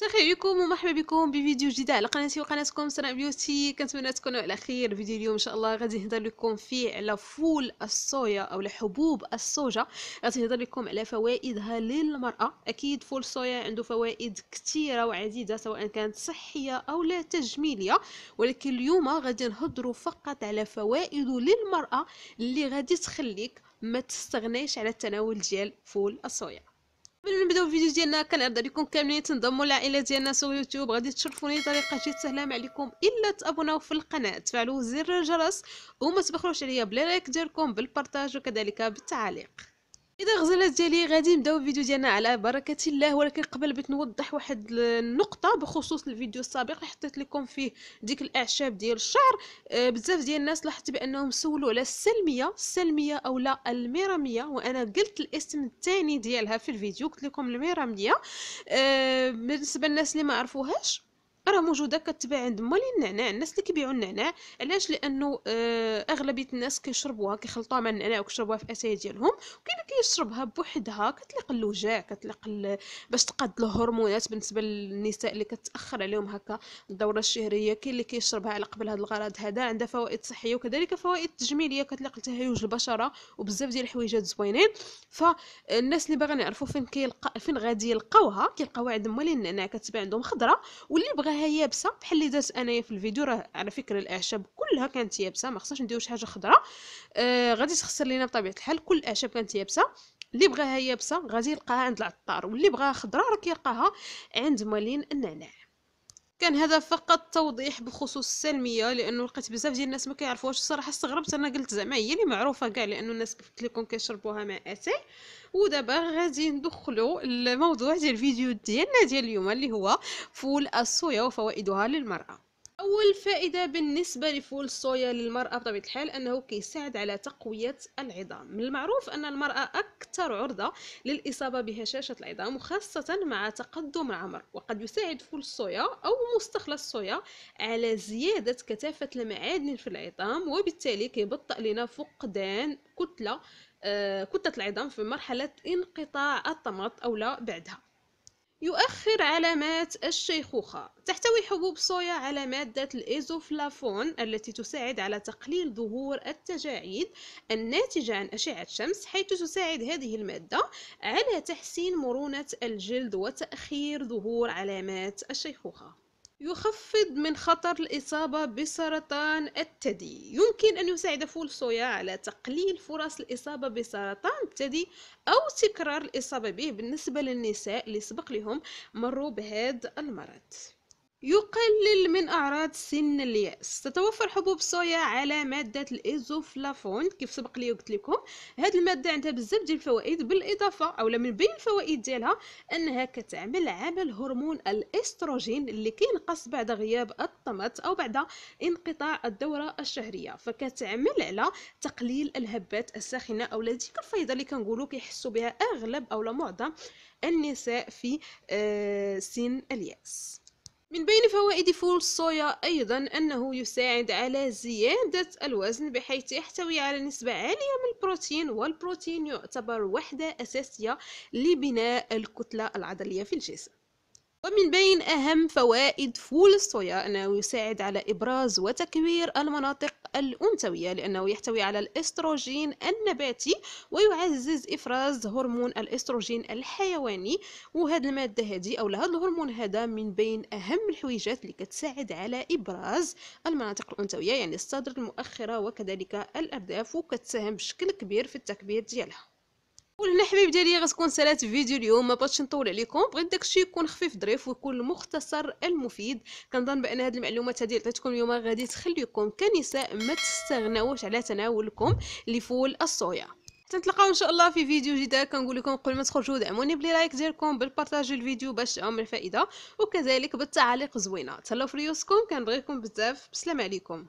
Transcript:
صافي عليكم ومرحبا بكم بفيديو جديد على قناتي وقناتكم سناء بيوتي كنتمنى تكونوا على خير فيديو اليوم ان شاء الله غادي نهضر لكم فيه على فول الصويا او حبوب الصوجه غادي نهضر لكم على فوائدها للمراه اكيد فول الصويا عنده فوائد كثيره وعديده سواء كانت صحيه او لا تجميليه ولكن اليوم غادي نهضروا فقط على فوائده للمراه اللي غادي تخليك ما تستغنيش على التناول ديال فول الصويا قبل ما نبداو الفيديو ديالنا كنعرض عليكم كاملين تنضموا للعائله ديالنا سو يوتيوب غادي تشرفوني بطريقه جد سهله ما عليكم الا تابوناو في القناه تفعلوا زر الجرس وما تبخلوش عليا بلايك ديالكم بالبارطاج وكذلك بالتعليق اذا غزالات ديالي غادي نبداو الفيديو ديالنا على بركه الله ولكن قبل بغيت نوضح واحد النقطه بخصوص الفيديو السابق اللي حطيت لكم فيه ديك الاعشاب ديال الشعر آه بزاف ديال الناس لاحظت بانهم سولوا على السلميه السلميه او لا الميراميه وانا قلت الاسم الثاني ديالها في الفيديو قلت لكم الميراميه آه بالنسبه للناس اللي ما عرفوهاش راه موجوده كتباع عند مولي النعناع الناس اللي كيبيعوا النعناع علاش لانه آه، اغلبيه الناس كيشربوها كيخلطوها مع النعناع وكيشربوها في اتاي ديالهم يشربها بوحدها كتليق الوجع كتليق ال... باش تقاد الهرمونات بالنسبه للنساء اللي كتاخر عليهم هكا الدوره الشهريه كاين اللي كيشربها على قبل هذا الغرض هذا عندها فوائد صحيه وكذلك فوائد تجميليه كتليق لتهيج البشره وبزاف ديال الحويجات زوينين فالناس اللي باغين يعرفوا فين كيلقى فين غادي يلقاوها كيلقاوها عند موالي النعناع كتباع عندهم خضره واللي بغاها يابسه بحال اللي دازت انايا في الفيديو راه على فكره الاعشاب كل كلها كانت يابسه ما خصناش نديرو شي حاجه خضراء آه غادي تخسر لينا بطبيعه الحال كل الاعشاب كانت يابسه اللي بغاها يابسه غادي يلقاها عند العطار واللي بغاها خضراء راه كيلقاها عند مالين النعناع كان هذا فقط توضيح بخصوص السلميه لانه لقيت بزاف ديال الناس ما كيعرفوهاش الصراحه استغربت انا قلت زعما هي اللي معروفه كاع لانه الناس قلت لكم كيشربوها مع اتاي ودابا غادي ندخلوا الموضوع ديال الفيديو ديالنا ديال اليوم اللي هو فول الصويا وفوائدها للمراه أول فائدة بالنسبة لفول الصويا للمرأة بطبيعة الحال أنه كيساعد على تقوية العظام من المعروف أن المرأة أكثر عرضة للإصابة بهشاشة العظام وخاصة مع تقدم العمر وقد يساعد فول الصويا أو مستخلص الصويا على زيادة كثافة المعادن في العظام وبالتالي كيبطئ لنا فقدان كتلة آه، كتلة العظام في مرحلة انقطاع الطمط أو لا بعدها يؤخر علامات الشيخوخة تحتوي حبوب صويا على مادة الإيزوفلافون التي تساعد على تقليل ظهور التجاعيد الناتجة عن أشعة الشمس حيث تساعد هذه المادة على تحسين مرونة الجلد وتأخير ظهور علامات الشيخوخة يخفض من خطر الإصابة بسرطان الثدي يمكن أن يساعد فول صويا على تقليل فرص الإصابة بسرطان الثدي أو تكرار الإصابة به بالنسبة للنساء اللي سبق لهم مروا بهذا المرض يقلل من أعراض سن اليأس تتوفر حبوب الصويا على مادة الإيزوفلافون كيف سبق لي قلت لكم هاد المادة عندها بزاف ديال الفوائد بالإضافة أو من بين الفوائد ديالها أنها كتعمل عمل هرمون الإستروجين اللي كينقص بعد غياب الطمث أو بعد انقطاع الدورة الشهرية فكتعمل على تقليل الهبات الساخنة أو ديك الفيضة اللي كنقولوا كيحسوا بها أغلب أو معظم النساء في آه، سن اليأس من بين فوائد فول الصويا أيضا أنه يساعد على زيادة الوزن بحيث يحتوي على نسبة عالية من البروتين والبروتين يعتبر وحدة أساسية لبناء الكتلة العضلية في الجسم ومن بين أهم فوائد فول الصويا أنه يساعد على إبراز وتكوير المناطق الأنثوية لأنه يحتوي على الإستروجين النباتي ويعزز إفراز هرمون الإستروجين الحيواني وهذا المادة هذه أو هذا الهرمون هذا من بين أهم الحويجات اللي كتساعد على إبراز المناطق الأنثوية يعني الصدر المؤخرة وكذلك الأرداف وكتساهم بشكل كبير في التكبير ديالها والحبايب ديالي غتكون سالات فيديو اليوم ما بغيتش نطول عليكم بغيت داكشي يكون خفيف ظريف ويكون المختصر المفيد كنظن بان هاد المعلومات هذه اللي عطيتكم اليوم غادي تخليكم كنساء ما تستغناوش على تناولكم لفول الصويا تنتلقاو ان شاء الله في فيديو جديد كنقول لكم قبل ما تخرجوا دعموني بلي لايك ديالكم بالبارطاج الفيديو باش تعم الفائده وكذلك بالتعاليق زوينه تهلاو في ريوسكم كنبغيكم بزاف بسلام عليكم